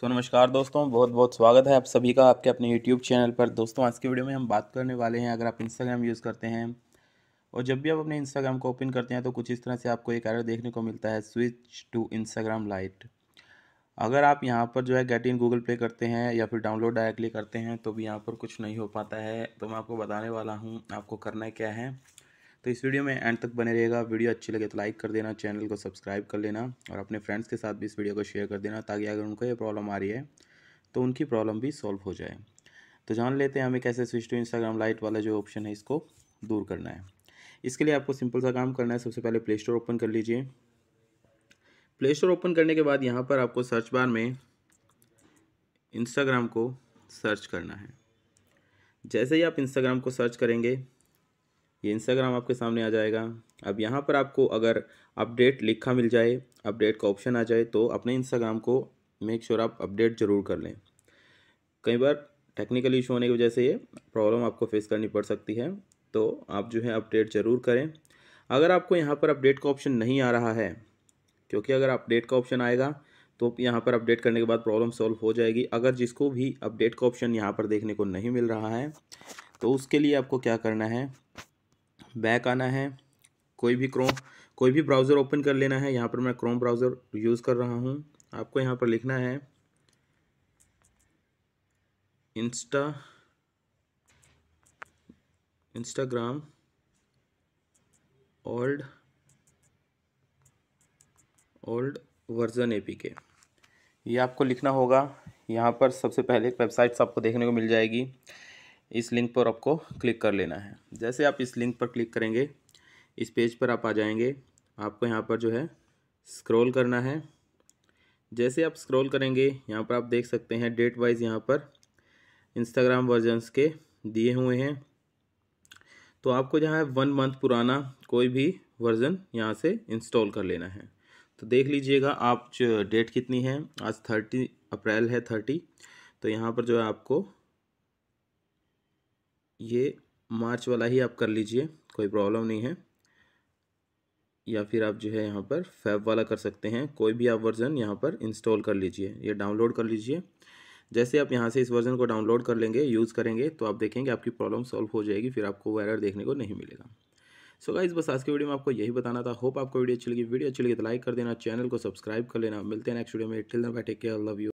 सो नमस्कार दोस्तों बहुत बहुत स्वागत है आप सभी का आपके अपने यूट्यूब चैनल पर दोस्तों आज की वीडियो में हम बात करने वाले हैं अगर आप इंस्टाग्राम यूज़ करते हैं और जब भी आप अपने इंस्टाग्राम को ओपन करते हैं तो कुछ इस तरह से आपको एक एरर देखने को मिलता है स्विच टू इंस्टाग्राम लाइट अगर आप यहाँ पर जो है गेट इन गूगल पे करते हैं या फिर डाउनलोड डायरेक्टली करते हैं तो भी यहाँ पर कुछ नहीं हो पाता है तो मैं आपको बताने वाला हूँ आपको करना क्या है तो इस वीडियो में एंड तक बने रहेगा वीडियो अच्छी लगे तो लाइक कर देना चैनल को सब्सक्राइब कर लेना और अपने फ्रेंड्स के साथ भी इस वीडियो को शेयर कर देना ताकि अगर उनको ये प्रॉब्लम आ रही है तो उनकी प्रॉब्लम भी सॉल्व हो जाए तो जान लेते हैं हमें कैसे स्विच टू इंस्टाग्राम लाइट वाला जो ऑप्शन है इसको दूर करना है इसके लिए आपको सिंपल सा काम करना है सबसे पहले प्ले स्टोर ओपन कर लीजिए प्ले स्टोर ओपन करने के बाद यहाँ पर आपको सर्च बार में इंस्टाग्राम को सर्च करना है जैसे ही आप इंस्टाग्राम को सर्च करेंगे ये इंस्टाग्राम आपके सामने आ जाएगा अब यहाँ पर आपको अगर अपडेट लिखा मिल जाए अपडेट का ऑप्शन आ जाए तो अपने इंस्टाग्राम को मेक श्योर आप अपडेट ज़रूर कर लें कई बार टेक्निकल इशू होने की वजह से ये प्रॉब्लम आपको फेस करनी पड़ सकती है तो आप जो है अपडेट ज़रूर करें अगर आपको यहाँ पर अपडेट का ऑप्शन नहीं आ रहा है क्योंकि अगर अपडेट का ऑप्शन आएगा तो यहाँ पर अपडेट करने के बाद प्रॉब्लम सॉल्व हो जाएगी अगर जिसको भी अपडेट का ऑप्शन यहाँ पर देखने को नहीं मिल रहा है तो उसके लिए आपको क्या करना है बैक आना है कोई भी क्रोम कोई भी ब्राउज़र ओपन कर लेना है यहाँ पर मैं क्रोम ब्राउज़र यूज़ कर रहा हूँ आपको यहाँ पर लिखना है insta Instagram old old version APK ये आपको लिखना होगा यहाँ पर सबसे पहले वेबसाइट्स आपको देखने को मिल जाएगी इस लिंक पर आपको क्लिक कर लेना है जैसे आप इस लिंक पर क्लिक करेंगे इस पेज पर आप आ जाएंगे आपको यहाँ पर जो है स्क्रॉल करना है जैसे आप स्क्रॉल करेंगे यहाँ पर आप देख सकते हैं डेट वाइज यहाँ पर इंस्टाग्राम वर्जन्स के दिए हुए हैं तो आपको जहाँ है वन मंथ पुराना कोई भी वर्ज़न यहाँ से इंस्टॉल कर लेना है तो देख लीजिएगा आप डेट कितनी है आज थर्टी अप्रैल है थर्टी तो यहाँ पर जो है आपको ये मार्च वाला ही आप कर लीजिए कोई प्रॉब्लम नहीं है या फिर आप जो है यहाँ पर फैब वाला कर सकते हैं कोई भी आप वर्ज़न यहाँ पर इंस्टॉल कर लीजिए या डाउनलोड कर लीजिए जैसे आप यहाँ से इस वर्ज़न को डाउनलोड कर लेंगे यूज़ करेंगे तो आप देखेंगे आपकी प्रॉब्लम सॉल्व हो जाएगी फिर आपको वो एरर देखने को नहीं मिलेगा सो गाइज बस आज के वीडियो में आपको यही बताना था होप आपको वीडियो अच्छी लगी वीडियो अच्छी लगी तो लाइक कर देना चैनल को सब्सक्राइब कर लेना मिलते हैं नेक्स्ट वीडियो में till bye take care love you